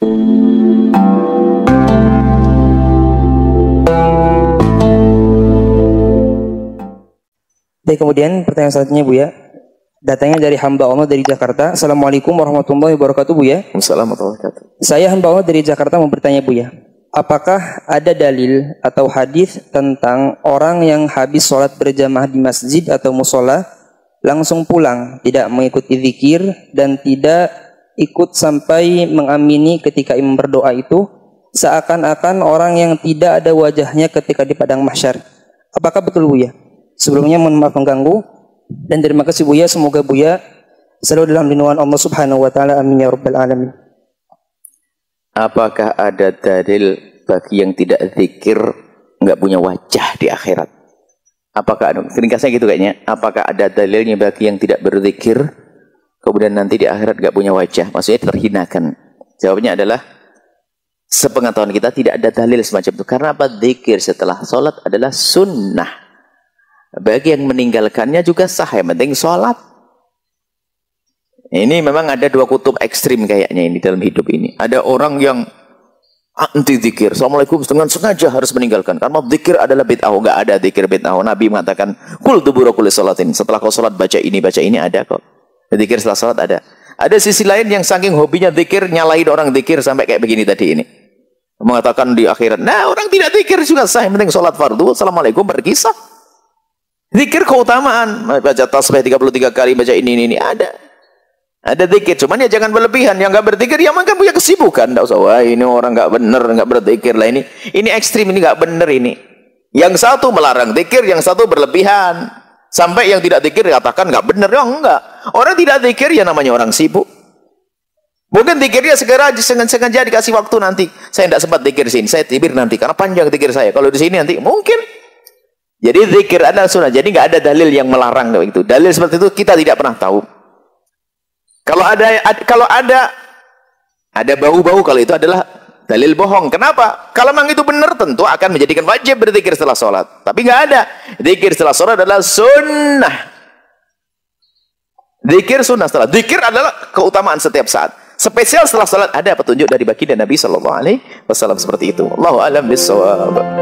Baik, kemudian pertanyaan selanjutnya Bu ya. datangnya dari hamba Allah dari Jakarta. Assalamualaikum warahmatullahi wabarakatuh Bu ya. Assalamualaikum warahmatullahi wabarakatuh. Saya hamba Allah dari Jakarta mau bertanya Bu ya. Apakah ada dalil atau hadis tentang orang yang habis sholat berjamaah di masjid atau musola langsung pulang, tidak mengikuti zikir dan tidak ikut sampai mengamini ketika imam berdoa itu seakan-akan orang yang tidak ada wajahnya ketika di padang mahsyar. Apakah betul Buya? Sebelumnya mohon maaf mengganggu dan terima kasih Buya semoga Buya selalu dalam lindungan Allah Subhanahu wa taala amin ya rabbal alamin. Apakah ada dalil bagi yang tidak zikir nggak punya wajah di akhirat? Apakah ringkasnya gitu kayaknya? Apakah ada dalilnya bagi yang tidak berzikir kemudian nanti di akhirat gak punya wajah. Maksudnya terhinakan. Jawabnya adalah sepengetahuan kita tidak ada dalil semacam itu. Karena apa? Dikir setelah sholat adalah sunnah. Bagi yang meninggalkannya juga sah. Yang penting sholat. Ini memang ada dua kutub ekstrim kayaknya ini dalam hidup ini. Ada orang yang anti zikir. Assalamualaikum dengan sengaja harus meninggalkan. Karena zikir adalah bid'ah. gak ada zikir bid'ah. Nabi mengatakan, Kul dubura sholatin. Setelah kau sholat, baca ini, baca ini ada kok. Zikir setelah sholat ada. Ada sisi lain yang saking hobinya zikir, nyalain orang zikir sampai kayak begini tadi ini. Mengatakan di akhirat, nah orang tidak zikir juga sah, yang penting sholat fardu, assalamualaikum, berkisah. Zikir keutamaan, baca tasbih 33 kali, baca ini, ini, ini, ada. Ada zikir, cuman ya jangan berlebihan. Yang gak berzikir, ya makan punya kesibukan. Tidak usah, wah ini orang gak bener, gak berzikir lah ini. Ini ekstrim, ini gak bener ini. Yang satu melarang zikir, yang satu berlebihan. Sampai yang tidak zikir dikatakan nggak benar, dong oh, enggak. Orang tidak zikir ya namanya orang sibuk. Mungkin zikirnya segera sengaja dikasih waktu nanti. Saya tidak sempat zikir sini, saya tibir nanti karena panjang zikir saya. Kalau di sini nanti mungkin. Jadi zikir adalah sunnah. Jadi nggak ada dalil yang melarang itu. Dalil seperti itu kita tidak pernah tahu. Kalau ada, kalau ada ada bau-bau kalau itu adalah dalil bohong. Kenapa? Kalau memang itu benar tentu akan menjadikan wajib berzikir setelah sholat. Tapi nggak ada. Zikir setelah sholat adalah sunnah. Zikir sunnah setelah. Zikir adalah keutamaan setiap saat. Spesial setelah sholat ada petunjuk dari baginda Nabi Shallallahu Alaihi Wasallam seperti itu. Allahu alam bisawab.